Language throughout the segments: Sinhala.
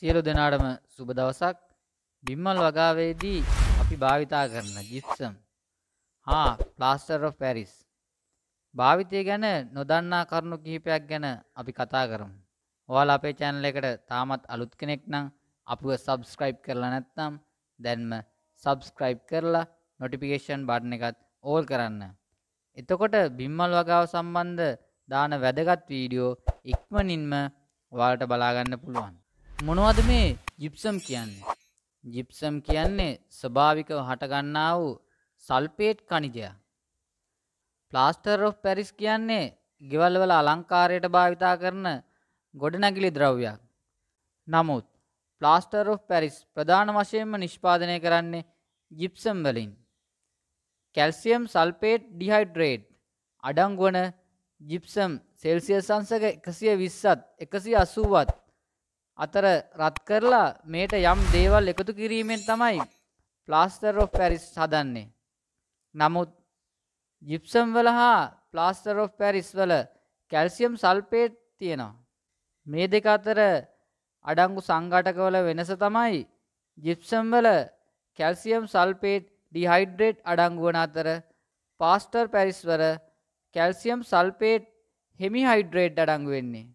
සියලු දෙනාටම සුබ දවසක් බිම්මල් වගාවේදී අපි භාවිතා කරන ජිප්සම් හා ප්ලාස්ටර් ඔෆ් පැරිස් භාවිතය ගැන නොදන්නා කරුණු කිහිපයක් ගැන අපි කතා කරමු. ඔයාලා අපේ channel එකට තාමත් අලුත් කෙනෙක් නම් අපිව subscribe කරලා නැත්නම් දැන්ම subscribe කරලා notification button එකත් all කරන්න. එතකොට බිම්මල් වගාව සම්බන්ධ දාන වැදගත් වීඩියෝ ඉක්මනින්ම ඔයාලට බලා ගන්න පුළුවන්. මොනවද මේ ජිප්සම් කියන්නේ? ජිප්සම් කියන්නේ ස්වභාවිකව හටගන්නා වූ සල්ෆේට් කණිජයක්. ප්ලාස්ටර් ඔෆ් පැරිස් කියන්නේ ගෙවල් වල අලංකාරයට භාවිතා කරන ගොඩනැගිලි ද්‍රව්‍යයක්. නමුත් ප්ලාස්ටර් ඔෆ් පැරිස් ප්‍රධාන වශයෙන්ම නිෂ්පාදනය කරන්නේ ජිප්සම් වලින්. කැල්සියම් සල්පේට් ඩිහයිඩ්‍රේට් අඩංගුවන ජිප්සම් සෙල්සියස් අංශක 120ත් 180ත් අතර රත් කරලා මේට යම් දේවල් එකතු කිරීමෙන් තමයි ප්ලාස්ටර් ඔෆ් පැරිස් හදන්නේ. නමුත් ජිප්සම් වල හා ප්ලාස්ටර් ඔෆ් පැරිස් වල කැල්සියම් සල්පේට් තියෙනවා. මේ දෙක අතර අඩංගු සංඝටකවල වෙනස තමයි ජිප්සම් වල කැල්සියම් සල්පේට් ඩිහයිඩ්‍රේට් අඩංගු වන අතර පාස්ටර් පැරිස් වල කැල්සියම් සල්පේට් හෙමිහයිඩ්‍රේට් අඩංගු වෙන්නේ.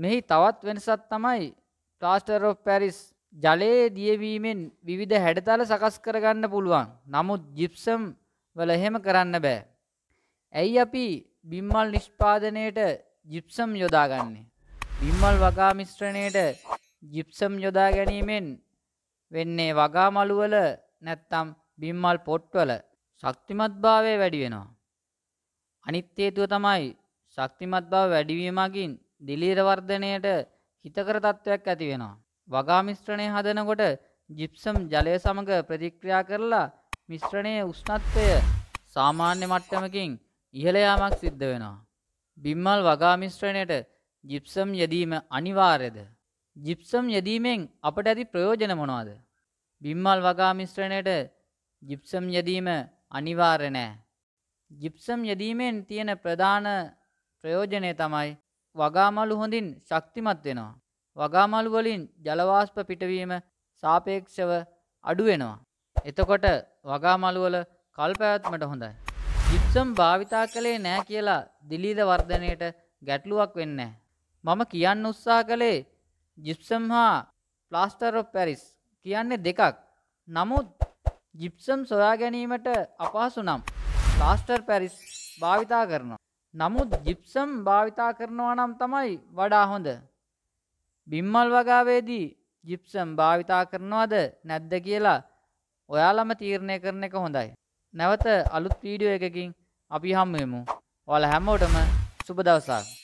මෙහි තවත් වෙනසක් තමයි ප්ලාස්ටර් ඔෆ් පැරිස් ජලයේ දියවීමෙන් විවිධ හැඩතල සකස් කරගන්න පුළුවන්. නමුත් ජිප්සම් වල එහෙම කරන්න බෑ. ඇයි අපි බිම්මල් නිෂ්පාදනයට ජිප්සම් යොදාගන්නේ. බිම්මල් වගා මිශ්‍රණයට ජිප්සම් යොදා ගැනීමෙන් වෙන්නේ වගා මළුවල නැත්තම් බිම්මල් පොට්වල ශක්තිමත් භාවය වැඩි වෙනවා. අනිත් හේතුව තමයි ශක්තිමත් බව වැඩිවීමකින් දිලීර වර්ධනයට හිතකර තත්ත්වයක් ඇති වෙනවා. වගා මිශ්‍රණය හදනකොට ජිප්සම් ජලය සමඟ ප්‍රතික්‍රියා කරලා මිශ්‍රණයේ උෂ්ණත්වය සාමාන්‍ය මට්ටමකින් ඉහළ යාමක් සිද්ධ වෙනවා. බිම්මල් වගා මිශ්‍රණයට ජිප්සම් යෙදීම අනිවාර්යද? ජිප්සම් යෙදීමෙන් අපට ඇති ප්‍රයෝජන මොනවාද? බිම්මල් වගා මිශ්‍රණයට ජිප්සම් යෙදීම අනිවාර්ය නෑ. ජිප්සම් යෙදීමෙන් තියෙන ප්‍රධාන ප්‍රයෝජනය තමයි වගාමලු හොඳින් ශක්තිමත් වෙනවා. වගාමලු වලින් ජලවාෂ්ප පිටවීම සාපේක්ෂව අඩු වෙනවා. එතකොට වගාමලු වල කල්පැවැත්මට හොඳයි. ජිප්සම් භාවිතා කළේ නෑ කියලා දිලීද වර්ධනයට ගැටලුවක් වෙන්නේ මම කියන්න උත්සාහ කළේ ජිප්සම් හා ප්ලාස්ටර් ඔෆ් පැරිස් කියන්නේ දෙකක්. නමුත් ජිප්සම් සොයා ගැනීමට අපහසු නම් ප්ලාස්ටර් පැරිස් භාවිතා කරනවා. නමුත් ජිප්සම් භාවිතා කරනවා නම් තමයි වඩා හොඳ. බිම්මල් වගාවේදී ජිප්සම් භාවිතා කරනවද නැද්ද කියලා ඔයාලම තීරණය කරන එක හොඳයි. නැවත අලුත් වීඩියෝ එකකින් අපි හම්බෙමු. ඔයාලා හැමෝටම සුබ දවසක්.